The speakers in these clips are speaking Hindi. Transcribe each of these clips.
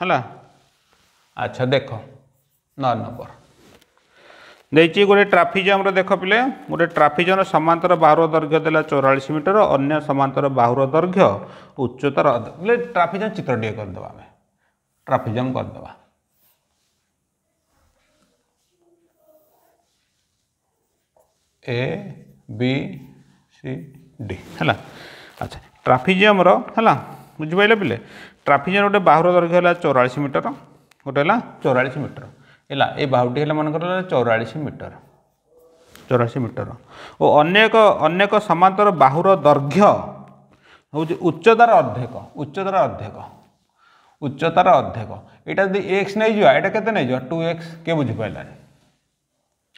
ହେଲା ଆଚ୍ଛା ଦେଖ ନଅ ନମ୍ବର ଦେଇଛି ଗୋଟେ ଟ୍ରାଫିକ୍ ଜାମ୍ର ଦେଖ ପିଲେ ଗୋଟେ ଟ୍ରାଫିକ୍ ଜାମ୍ର ସମାନ୍ତର ବାହୁର ଦୈର୍ଘ୍ୟ ଦେଲା ଚଉରାଳିଶ ମିଟର ଅନ୍ୟ ସମାନ୍ତର ବାହୁର ଦୈର୍ଘ୍ୟ ଉଚ୍ଚତର ବୋଲେ ଟ୍ରାଫିକ୍ ଜାମ୍ ଚିତ୍ର ଟିକେ କରିଦେବା ଆମେ ଟ୍ରାଫିକ୍ ଜାମ୍ କରିଦେବା ଏ ବି ସି ଡି ହେଲା ଆଚ୍ଛା ଟ୍ରାଫିକ୍ ଜାମ୍ର ହେଲା ବୁଝିପାରିଲେ ପିଲେ ଟ୍ରାଫିକ୍ ଗୋଟେ ବାହୁର ଦୈର୍ଘ୍ୟ ହେଲା ଚଉରାଳିଶ ମିଟର ଗୋଟେ ହେଲା ଚଉରାଳିଶ ମିଟର ହେଲା ଏ ବାହୁଟି ହେଲା ମନେକର ଚଉରାଳିଶ ମିଟର ଚଉରାଳିଶ ମିଟର ଓ ଅନ୍ୟ ଏକ ଅନ୍ୟ ଏକ ସମାନ୍ତର ବାହୁର ଦୈର୍ଘ୍ୟ ହେଉଛି ଉଚ୍ଚତାର ଅର୍ଦ୍ଧେକ ଉଚ୍ଚତାର ଅର୍ଦ୍ଧେକ ଉଚ୍ଚତାର ଅର୍ଦ୍ଧେକ ଏଇଟା ଯଦି ଏକ୍ସ ନେଇଯିବା ଏଇଟା କେତେ ନେଇଯିବା ଟୁ ଏକ୍ସ କିଏ ବୁଝିପାରିଲାନି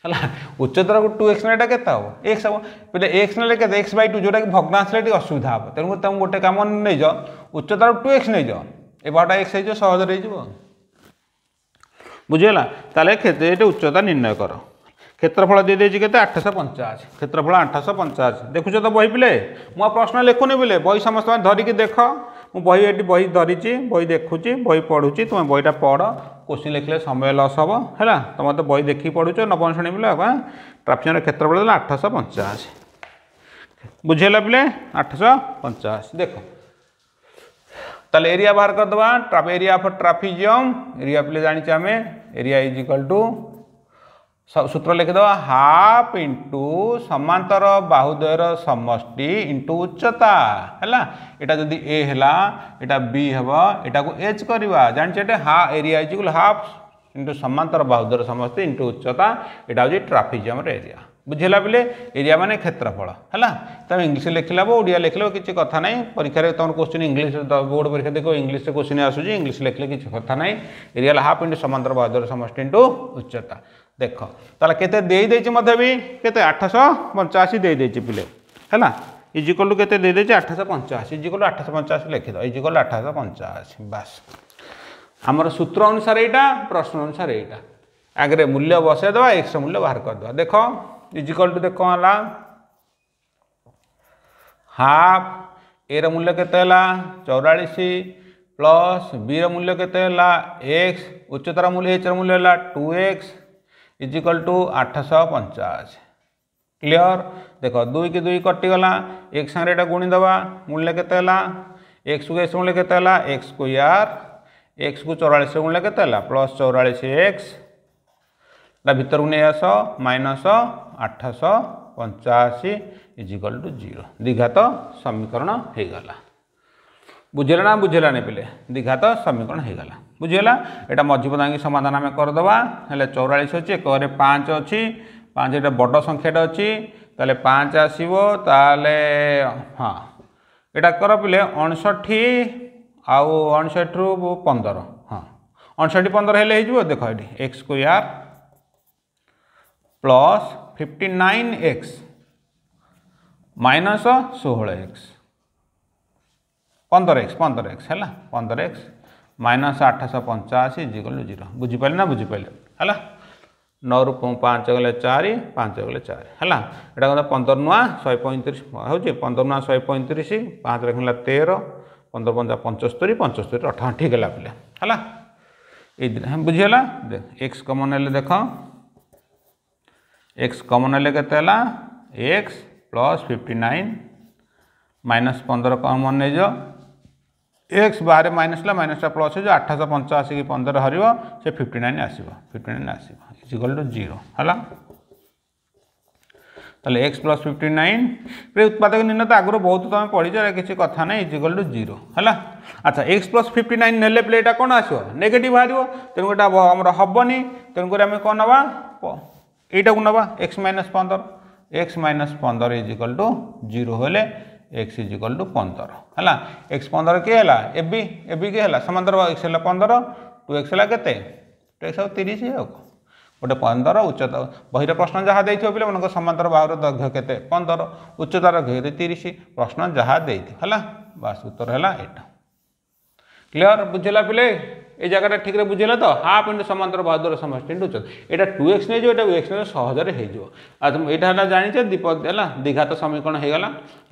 ହେଲା ଉଚ୍ଚତାର ଟୁ ଏକ୍ସ ନେଲେ ଏଇଟା କେତେ ହେବ ଏକ୍ସ ହେବ ବୋଲେ ଏକ୍ସ ନେଲେ କେତେ ଏକ୍ସ ବାଇ ଟୁ ଯେଉଁଟାକି ଭଗ୍ନାଂଶରେ ଟିକେ ଅସୁବିଧା ହେବ ତେଣୁ ତୁମେ ଗୋଟେ କାମ ନେଇଯାଅ উচ্চ তরফ টু এক্স নেই যাও এ বারোটা এক্স হয়ে সহজ হয়ে যাব বুঝিগলা তাহলে ক্ষেত্রে এটা উচ্চতা নির্ণয় কর ক্ষেত্রফল দিয়ে দিয়েছি কেতে আঠশো পঞ্চাশ ক্ষেত্রফল আঠশো পঞ্চাশ দেখুছ তো বই পিলে মু প্রশ্ন লেখুনি পিলে বই সমস্ত ধরিকি দেখ মু বই এটি বই ধরিছি বই দেখুছি বই পড়ুছি তুমি বইটা পড় কোশ্চিন লিখলে সময় লস হব হল তোমার তো বই দেখি পড়ুছ নবম শ্রেণী পিলে হ্যাঁ ট্রাফিজনের ক্ষেত্রফল দেলা আঠশো পঞ্চাশ বুঝেলা পিলে আঠশো পঞ্চাশ দেখো तेल एरिया बाहर कर दबा ट्राप एरिया अफ ट्राफिजियम एरिया पे जानचे आम एरिया इज इक्वल टू सूत्र लिखिद हाफ इंटु सामांतर बाहुदय समि इंटु उच्चता है यहाँ जदि ए है यहाँ बी हे यू एच करवा जानचे हा area is equal half into सामांतर बाहुदय समस्ती इंटु उच्चता यहाँ हूँ ट्राफिजियम एरिया বুঝিলা বেলে এরিয়া মানে ক্ষেত্রফল হ্যাঁ তুমি ইংলিশে লেখিলা ওড়িয়া লেখিল কিছু কথা নাই পরীক্ষার তোমার কোশ্চিন ইংলিশ বোর্ড পরীক্ষা দেখ ইংলিশে কোশ্চিন আসুচি ইংলিশ লেখিলে কিছু কথা নাই এরিয়া হাফ ইন্টু সমান্তর বাহাদুর সমষ্ট ইন্টু উচ্চতা দেখ তাহলে কেতে দিয়ে দিয়েছি মধ্যে বি কেতে আঠশ পঞ্চাশি দিয়ে দিয়েছি পিলে হ্যাঁ ইজিকল কেতে দিয়ে দিয়েছি আঠশ পঞ্চাশি ইজিকল আঠশ পঞ্চাশি লেখিদ ইজিকল আঠশ পঞ্চাশি বাস আমার সূত্র অনুসারে এইটা প্রশ্ন অনুসারে এইটা আগে মূল্য বসাই দেওয়া এক্স মূল্য বাহার করে দেওয়া দেখ इजिकल टू देख है हाफ ए रूल्य के चौरास प्लस बी रूल्य के एक्स उच्चतर मूल्य एच रूल्य है टू एक्स इजिकल टू आठश पंचाश क्लीअर देख दुई कि दुई कटिगला एक सागर यहाँ गुणीद मूल्य के एक्स को एस मूल्य के एक्स को यार एक्स को चौरास मूल्य के प्लस चौरास एक्स भर को नहीं आस माइनस ଆଠଶହ ପଞ୍ଚାଅଶୀ ଇଜିକଲ୍ ଟୁ ଜିରୋ দ্বিঘাত সমীকরণ ହେଇଗଲା ବୁଝିଲା ନା ବୁଝିଲାନି ପିଲେ দ্বিঘାତ ସମୀକରଣ ହେଇଗଲା ବୁଝିଗଲା ଏଇଟା ମଝି ପଦାଙ୍ଗୀ ସମାଧାନ ଆମେ କରିଦେବା ହେଲେ ଚଉରାଳିଶ ଅଛି ଏକରେ ପାଞ୍ଚ ଅଛି ପାଞ୍ଚ ଏଇଟା ବଡ଼ ସଂଖ୍ୟାଟା ଅଛି ତାହେଲେ ପାଞ୍ଚ ଆସିବ ତାହେଲେ ହଁ ଏଇଟା କର ପିଲେ ଅଣଷଠି ଆଉ ଅଣଷଠିରୁ ପନ୍ଦର ହଁ ଅଣଷଠି ପନ୍ଦର ହେଲେ ହେଇଯିବ ଦେଖ ଏଠି ଏକ୍ସକୁ ଆର୍ plus fifty nine x minus षोहळ एक्स पंदर एक्स पंदर एक्स है पंदर एक्स माइनस आठश पंचाशी इजिकल टू जीरो बुझिपाल ना बुझिपारे है नौ रु पाँच गले चार पाँच गले चार है पंदर नुआ शहे पैंतीस हूँ पंदर नुआ शहे पैंतीस पाँच रखला तेरह पंदर पंजा पंचस्तरी पंचस्तरी ठीक गला पे है बुझीगला एक्स कमन देख एक्स कमन हेले केते होला x plus fifty nine minus पंदर कमन नहीं जाओ एक्स बाहर माइनस है माइनस टा प्लस हो आठश पंचाशी की पंदर हर से फिफ्टी नाइन आसो फिफ्टी नाइन आसगल टू जीरो है তাহলে এক্স প্লস ফিফটি নাইন উৎপাদক নির্ণয় তো আগর বহুত তুমি পড়িছ এটা কিছু কথা না ইজিকল টু জিরো হল আচ্ছা এক্স প্লস ফিফটি নাইন নেলে প্লে এটা কোণ আসব নেগেটিভ বাহার তেমনি এটা আমার হবনি তেমনি আমি কোণ নেওয়া यू ना एक्स माइनस पंदर एक्स माइनस पंदर इजिकल टू जीरो हेले एक्स इजिकल टू पंदर है एक्स पंदर किए है ए बी ए बी किए है सामान एक्स है पंदर टू एक्स है के तीस गोटे पंदर उच्चतर बहर प्रश्न जहाँ दे पे मन समांतर बाहर दर्घ्य के पंदर उच्चतर दर्घ्य तीस प्रश्न जहाँ देखा बास उत्तर है यहाँ क्लीयर बुझेगा पिले এই জায়গাটা ঠিকরে বুঝে বুঝলে তো হাফ ইন্টু সমান্তর বাহাদুর সমষ্টি ইন্টু চৌদ এটা টু এক্স নিয়ে নেইযোগ এটা এক্স নিয়ে সহজে হয়ে যাব আর এটা জানিছ দ্বিপ হল দ্বিঘাত সমীকরণ হয়ে গেল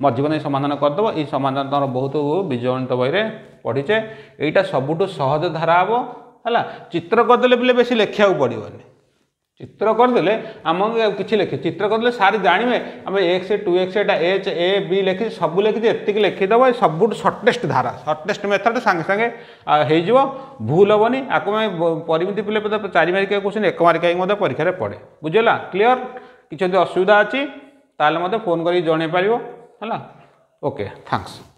মধ্যজীবন এই সমাধান করদেব এই সমাধান তোমার বহুত বীজগণিত বইরে পড়িছে এইটা সবুঠ সহজ ধারা হব হল চিত্র করদেলে বলে বেশি লেখা পড়বনি ଚିତ୍ର କରିଦେଲେ ଆମକୁ ଆଉ କିଛି ଲେଖି ଚିତ୍ର କରିଦେଲେ ସାର୍ ଜାଣିବେ ଆମେ ଏକ୍ସ ଟୁ ଏକ୍ସ ଏଟା ଏଚ୍ ଏ ବି ଲେଖିଛି ସବୁ ଲେଖିଛି ଏତିକି ଲେଖିଦେବ ସବୁଠୁ ସର୍ଟେଷ୍ଟ ଧାରା ସର୍ଟେଷ୍ଟ ମେଥଡ଼ ସାଙ୍ଗେ ସାଙ୍ଗେ ହେଇଯିବ ଭୁଲ ହେବନି ଆକୁ ଆମେ ପରିମିତି ପିଲେ ଚାରି ମାରିକିଆ କୋଶ୍ଚିନ୍ ଏକ ମାରିକିଆ ମଧ୍ୟ ପରୀକ୍ଷାରେ ପଡ଼େ ବୁଝିଲା କ୍ଲିଅର କିଛି ଯଦି ଅସୁବିଧା ଅଛି ତାହେଲେ ମୋତେ ଫୋନ୍ କରିକି ଜଣାଇପାରିବ ହେଲା ଓକେ ଥ୍ୟାଙ୍କସ୍